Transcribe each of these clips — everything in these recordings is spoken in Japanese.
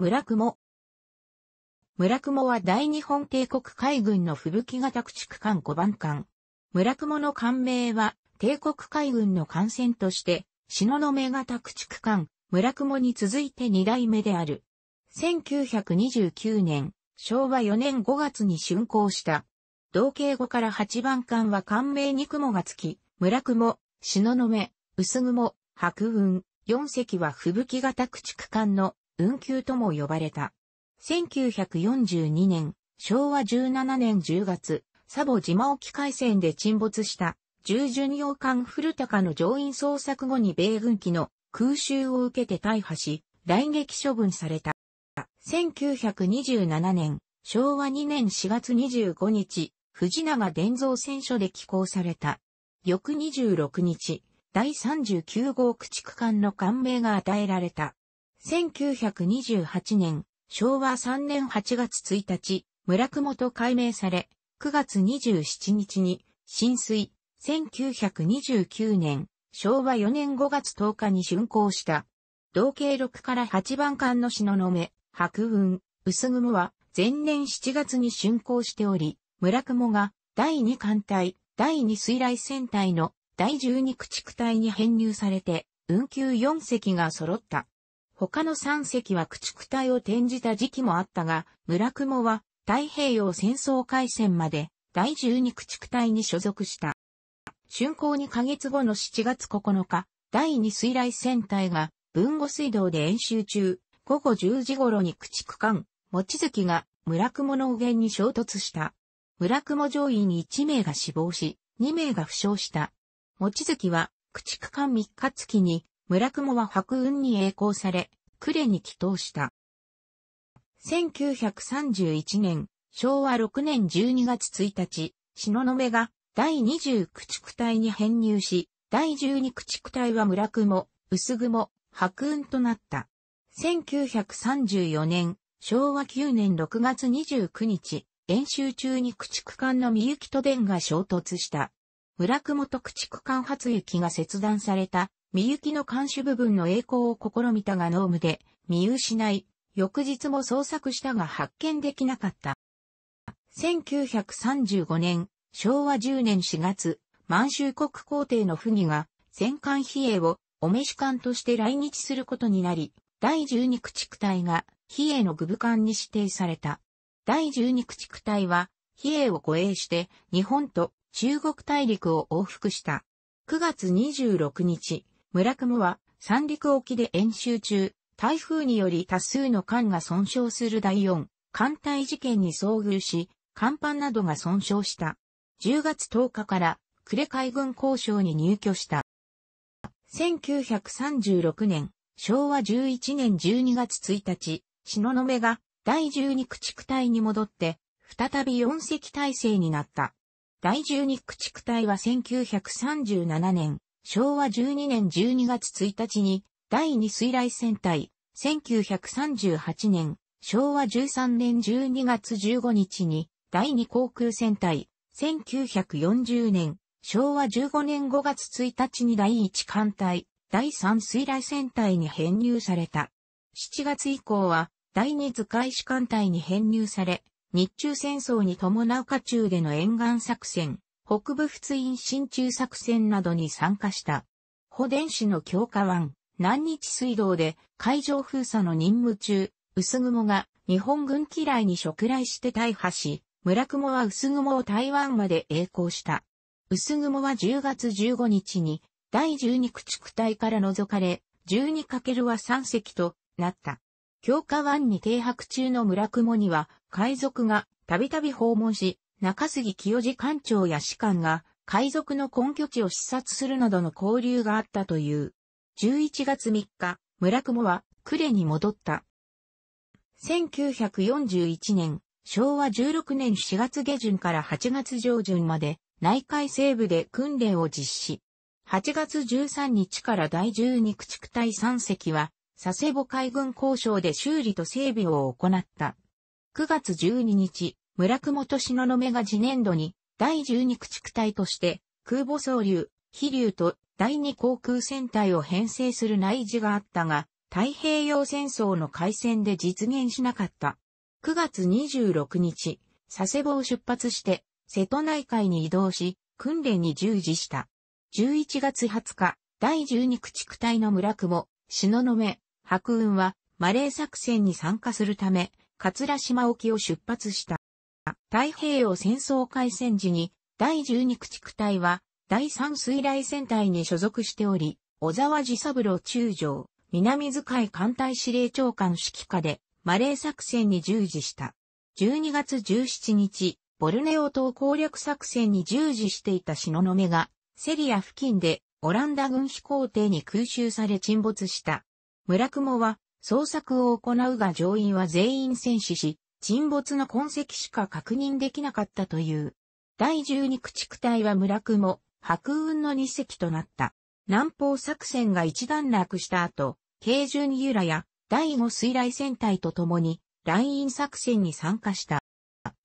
村雲。村雲は大日本帝国海軍の吹雪型駆逐艦5番艦。村雲の艦名は、帝国海軍の艦船として、東雲型駆逐艦、村雲に続いて2代目である。1929年、昭和4年5月に竣工した。同型後から8番艦は艦名に雲がつき、村雲、東雲、薄雲、白雲、4隻は吹雪型駆逐艦の運休とも呼ばれた。1942年、昭和17年10月、サボ島沖海戦で沈没した従巡洋艦古高の乗員捜索後に米軍機の空襲を受けて大破し、来撃処分された。1927年、昭和2年4月25日、藤永伝蔵戦書で寄港された。翌26日、第39号駆逐艦の艦名が与えられた。1928年、昭和3年8月1日、村雲と改名され、9月27日に、浸水、1929年、昭和4年5月10日に竣工した。同計6から8番間のの目、白雲、薄雲は、前年7月に竣工しており、村雲が、第2艦隊、第2水雷戦隊の、第12駆逐隊に編入されて、運休4隻が揃った。他の3隻は駆逐隊を転じた時期もあったが、村雲は太平洋戦争開戦まで第12駆逐隊に所属した。竣工2ヶ月後の7月9日、第2水雷戦隊が文後水道で演習中、午後10時頃に駆逐艦、望月が村雲の上に衝突した。村雲上位に1名が死亡し、2名が負傷した。望月は、駆逐艦3日月に村雲は白雲に栄光され、呉に帰投した。1931年、昭和6年12月1日、篠目が第20駆逐隊に編入し、第12駆逐隊は村雲、薄雲、白雲となった。1934年、昭和9年6月29日、演習中に駆逐艦の三行と伝が衝突した。村雲と駆逐艦初雪が切断された三雪の監視部分の栄光を試みたがノームで見失い、翌日も捜索したが発見できなかった。1935年、昭和10年4月、満州国皇帝の不義が戦艦比叡をお召し艦として来日することになり、第十二駆逐隊が比叡の具部艦に指定された。第十二駆逐隊は比叡を護衛して日本と中国大陸を往復した。9月26日、村雲は三陸沖で演習中、台風により多数の艦が損傷する第四艦隊事件に遭遇し、艦板などが損傷した。10月10日から呉海軍交渉に入居した。1936年、昭和11年12月1日、篠目が第12駆逐隊に戻って、再び四隻体制になった。第12駆逐隊は1937年、昭和12年12月1日に第2水雷戦隊、1938年、昭和13年12月15日に第2航空戦隊、1940年、昭和15年5月1日に第1艦隊、第3水雷戦隊に編入された。7月以降は、第2図海士艦隊に編入され、日中戦争に伴う下中での沿岸作戦、北部仏印進駐作戦などに参加した。保電市の強化湾、南日水道で海上封鎖の任務中、薄雲が日本軍機雷に触来して大破し、村雲は薄雲を台湾まで栄光した。薄雲は10月15日に第12駆逐隊から除かれ、12× は3隻となった。強化湾に停泊中の村雲には海賊がたびたび訪問し、中杉清治官庁や士官が海賊の根拠地を視察するなどの交流があったという。11月3日、村雲は呉に戻った。1941年、昭和16年4月下旬から8月上旬まで内海西部で訓練を実施。8月13日から第12駆逐隊3隻は佐世保海軍交渉で修理と整備を行った。9月12日、村雲との目が次年度に、第12駆逐隊として、空母総流、飛流と第2航空戦隊を編成する内示があったが、太平洋戦争の開戦で実現しなかった。9月26日、佐世保を出発して、瀬戸内海に移動し、訓練に従事した。11月20日、第12駆逐隊の村雲、篠目、白雲は、マレー作戦に参加するため、桂島沖を出発した。太平洋戦争開戦時に第十二駆逐隊は第三水雷戦隊に所属しており、小沢寺三郎中将、南遣い艦隊司令長官指揮下でマレー作戦に従事した。12月17日、ボルネオ島攻略作戦に従事していたノメが、セリア付近でオランダ軍飛行艇に空襲され沈没した。村雲は捜索を行うが乗員は全員戦死し、沈没の痕跡しか確認できなかったという。第十二駆逐隊は村雲、白雲の二隻となった。南方作戦が一段落した後、軽巡由良や第五水雷戦隊と共に、ライン作戦に参加した。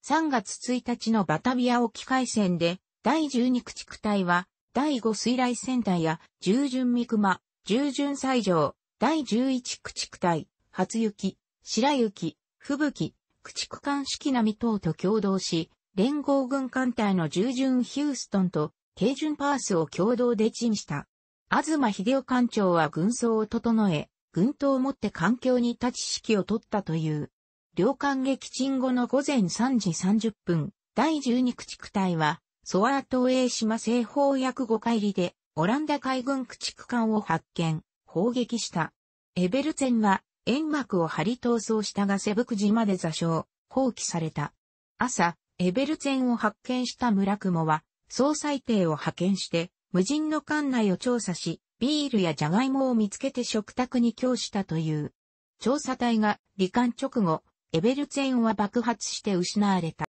3月1日のバタビア沖海戦で、第十二駆逐隊は、第五水雷戦隊や、従順三熊、従順西条、第十一駆逐隊、初雪、白雪、吹雪、駆逐艦式並等と共同し、連合軍艦隊の従順ヒューストンと、軽巡パースを共同で陳した。東秀夫艦長は軍装を整え、軍刀を持って環境に立ち指揮を取ったという。両艦撃沈後の午前3時30分、第12駆逐隊は、ソアー島英島西方約5海里で、オランダ海軍駆逐艦を発見、砲撃した。エベルツェンは、煙幕を張り逃走したがセブク島で座礁、放棄された。朝、エベルツェンを発見した村雲は、総裁艇を派遣して、無人の艦内を調査し、ビールやジャガイモを見つけて食卓に供したという。調査隊が罹患直後、エベルツェンは爆発して失われた。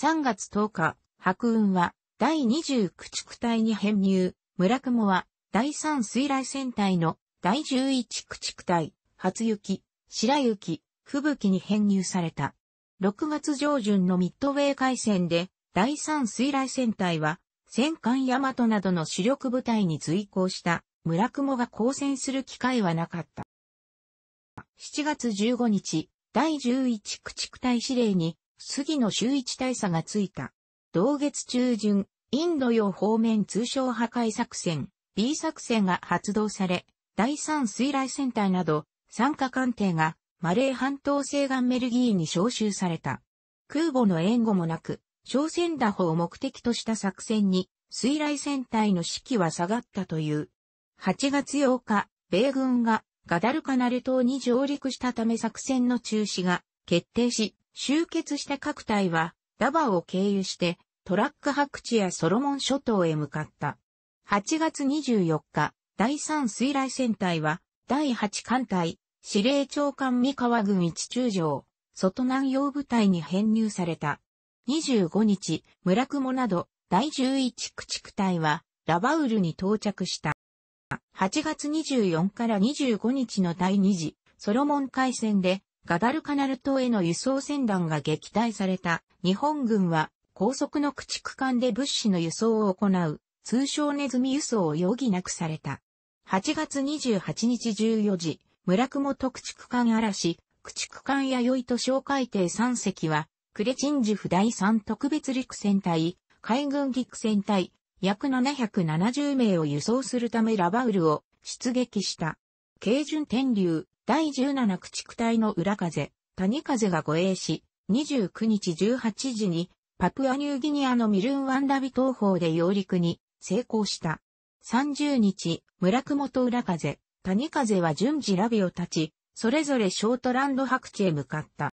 3月10日、白雲は第20駆逐隊に編入、村雲は第3水雷戦隊の第11駆逐隊、初雪、白雪、吹雪に編入された。6月上旬のミッドウェー海戦で、第3水雷戦隊は、戦艦大和などの主力部隊に随行した村雲が交戦する機会はなかった。7月15日、第11駆逐隊司令に、杉野周一大佐がついた。同月中旬、インド洋方面通商破壊作戦、B 作戦が発動され、第3水雷戦隊など、参加艦艇がマレー半島西岸メルギーに招集された。空母の援護もなく、商船打法を目的とした作戦に、水雷戦隊の士気は下がったという。8月8日、米軍がガダルカナル島に上陸したため作戦の中止が決定し、集結した各隊はダバを経由してトラック白地やソロモン諸島へ向かった。8月24日、第3水雷戦隊は第8艦隊、司令長官三河軍一中将、外南洋部隊に編入された。25日、村雲など、第11駆逐隊は、ラバウルに到着した。8月24から25日の第2次、ソロモン海戦で、ガダルカナル島への輸送船団が撃退された日本軍は高速の駆逐艦で物資の輸送を行う通称ネズミ輸送を余儀なくされた。8月28日14時、村雲特地区間嵐、駆逐艦弥生と小海底3隻は、クレチンジフ第3特別陸戦隊、海軍陸戦隊、約770名を輸送するためラバウルを出撃した。軽巡天竜、第17駆逐隊の裏風、谷風が護衛し、29日18時に、パプアニューギニアのミルンワンダビ東方で揚陸に成功した。30日、村雲と浦風、谷風は順次ラビを立ち、それぞれショートランド白地へ向かった。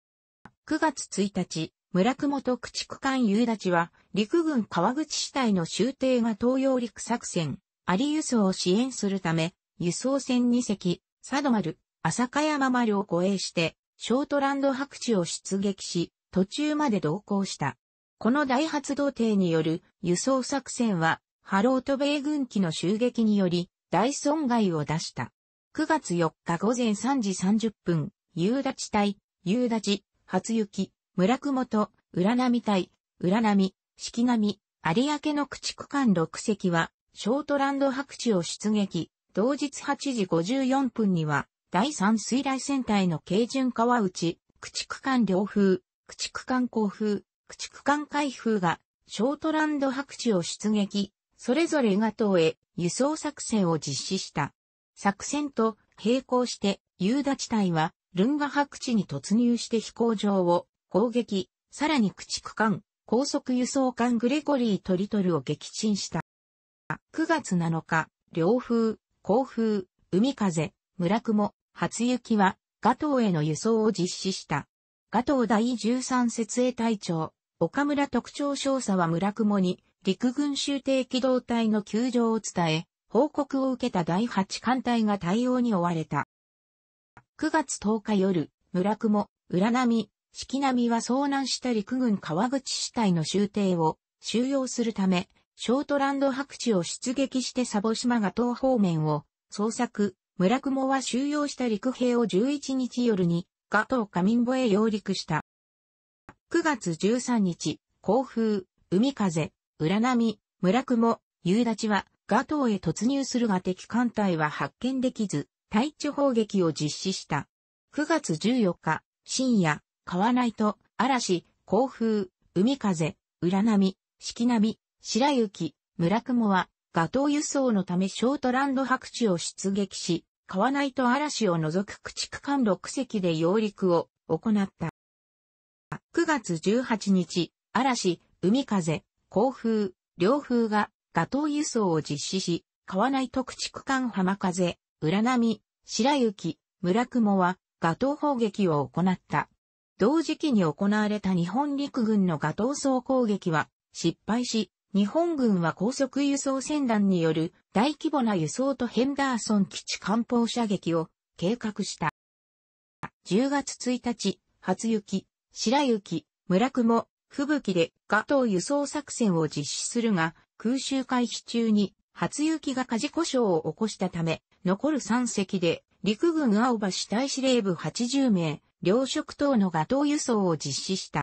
9月1日、村雲と駆逐艦夕立は、陸軍川口市隊の終艇が東洋陸作戦、あり輸送を支援するため、輸送船2隻、佐渡丸、浅香山丸を護衛して、ショートランド白地を出撃し、途中まで同行した。この大発動艇による輸送作戦は、ハロート米軍機の襲撃により、大損害を出した。9月4日午前3時30分、夕立隊、夕立、初雪、村雲と、浦波隊、浦波、四季波、有明の駆逐艦6隻は、ショートランド白地を出撃、同日8時54分には、第3水雷戦隊の軽巡川内、駆逐艦両風、駆逐艦航風、駆逐艦海風が、ショートランド白地を出撃、それぞれが党へ輸送作戦を実施した。作戦と並行して、ユーダ地帯は、ルンガ白地に突入して飛行場を攻撃、さらに駆逐艦、高速輸送艦グレゴリー・トリトルを撃沈した。9月7日、両風、降風、海風、村雲、初雪は、ガトーへの輸送を実施した。ガトー第13設営隊長、岡村特徴少佐は村雲に、陸軍集艇機動隊の窮状を伝え、報告を受けた第8艦隊が対応に追われた。9月10日夜、村雲、浦波、四季波は遭難した陸軍川口支隊の集艇を収容するため、ショートランド白地を出撃してサボ島が東方面を捜索、村雲は収容した陸兵を11日夜に、加藤仮カミへ揚陸した。9月13日、甲風、海風、浦波、村雲、夕立は、ガトーへ突入するが敵艦隊は発見できず、対地砲撃を実施した。9月14日、深夜、川内と、嵐、甲風、海風、浦波、四季波、白雪、村雲は、ガトー輸送のためショートランド白地を出撃し、川内と嵐を除く駆逐艦6隻で揚陸を行った。9月18日、嵐、海風、港風、両風がガトー輸送を実施し、川内特地区間浜風、浦波、白雪、村雲はガトー砲撃を行った。同時期に行われた日本陸軍のガトー総攻撃は失敗し、日本軍は高速輸送船団による大規模な輸送とヘンダーソン基地艦砲射撃を計画した。10月1日、初雪、白雪、村雲、吹雪でガトー輸送作戦を実施するが、空襲開始中に初雪が火事故障を起こしたため、残る3隻で陸軍青葉市大司令部80名、両職等のガトー輸送を実施した。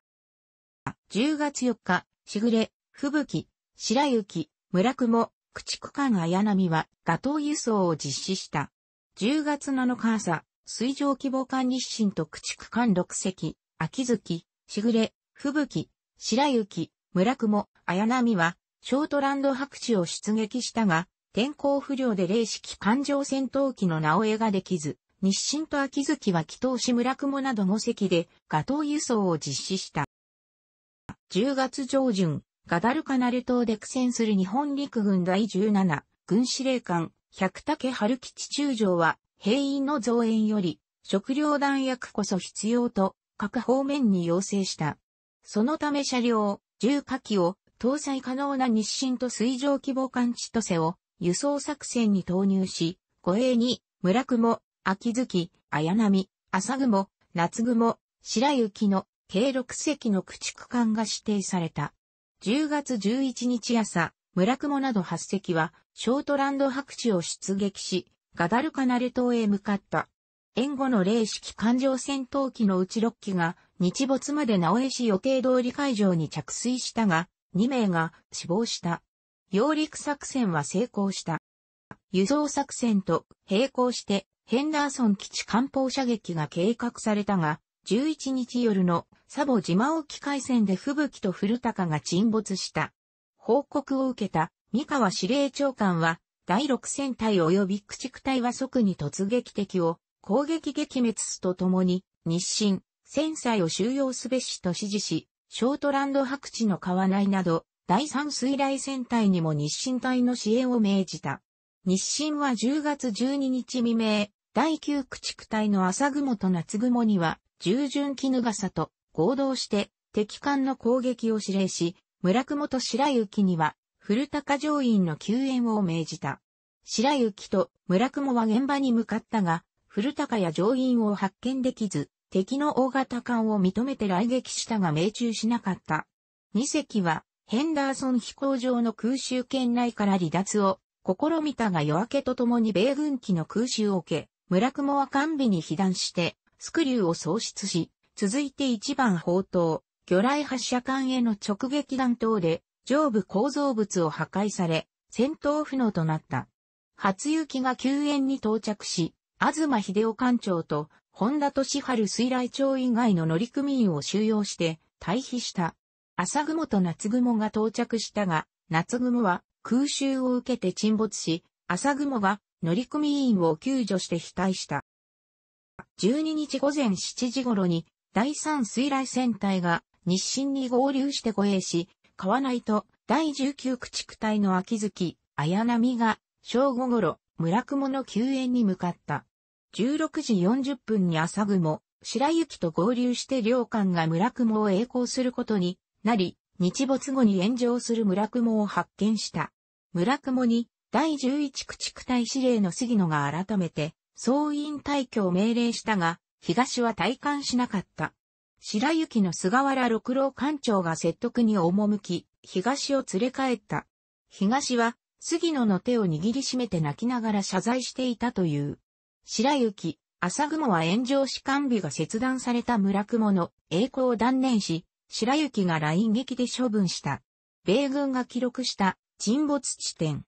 10月4日、しぐれ、吹雪、白雪、村雲、駆逐艦綾波はガトー輸送を実施した。10月7日朝、水上規模艦日清と駆逐艦6隻、秋月、しぐれ、吹雪、白雪、村雲、綾波は、ショートランド白地を出撃したが、天候不良で霊式艦上戦闘機の直江ができず、日清と秋月は祈祷し村雲など5隻で、ガトー輸送を実施した。10月上旬、ガダルカナル島で苦戦する日本陸軍第17、軍司令官、百武春吉中将は、兵員の増援より、食糧弾薬こそ必要と、各方面に要請した。そのため車両、重火器を搭載可能な日清と水上規模艦千歳を輸送作戦に投入し、護衛に村雲、秋月、綾波、朝雲、夏雲、白雪の計6隻の駆逐艦が指定された。10月11日朝、村雲など8隻は、ショートランド白地を出撃し、ガダルカナル島へ向かった。援護の霊式艦上戦闘機のうち6機が、日没まで直江市予定通り会場に着水したが、2名が死亡した。揚陸作戦は成功した。輸送作戦と並行して、ヘンダーソン基地艦砲射撃が計画されたが、11日夜のサボ島沖海戦で吹雪と古高が沈没した。報告を受けた三河司令長官は、第6戦隊及び駆逐隊は即に突撃敵を攻撃撃滅すとともに、日清、戦災を収容すべしと指示し、ショートランド白地の川内など、第三水雷戦隊にも日清隊の支援を命じた。日清は10月12日未明、第九駆逐隊の朝雲と夏雲には、従順絹笠と合同して敵艦の攻撃を指令し、村雲と白雪には、古高上院の救援を命じた。白雪と村雲は現場に向かったが、古高や上院を発見できず、敵の大型艦を認めて来撃したが命中しなかった。2隻は、ヘンダーソン飛行場の空襲圏内から離脱を試みたが夜明けとともに米軍機の空襲を受け、村雲は完備に被弾して、スクリューを喪失し、続いて1番砲塔、魚雷発射艦への直撃弾頭で、上部構造物を破壊され、戦闘不能となった。初雪が救援に到着し、東秀夫艦長と、本田敏春水雷町以外の乗組員を収容して、退避した。朝雲と夏雲が到着したが、夏雲は空襲を受けて沈没し、朝雲が乗組員を救助して被災した。12日午前7時頃に第3水雷戦隊が日清に合流して護衛し、川内と第19駆逐隊の秋月、綾波が正午頃村雲の救援に向かった。16時40分に朝雲、白雪と合流して両艦が村雲を栄光することになり、日没後に炎上する村雲を発見した。村雲に第11駆逐隊司令の杉野が改めて、総員退去を命令したが、東は退官しなかった。白雪の菅原六郎艦長が説得に赴き、東を連れ帰った。東は、杉野の手を握りしめて泣きながら謝罪していたという。白雪、朝雲は炎上し完備が切断された村雲の栄光を断念し、白雪がライン撃で処分した。米軍が記録した沈没地点。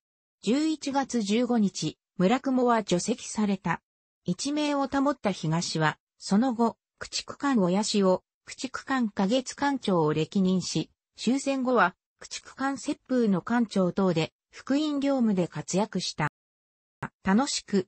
11月15日、村雲は除籍された。一命を保った東は、その後、駆逐艦親氏を、駆逐艦下月艦長を歴任し、終戦後は、駆逐艦接風の艦長等で、福音業務で活躍した。楽しく、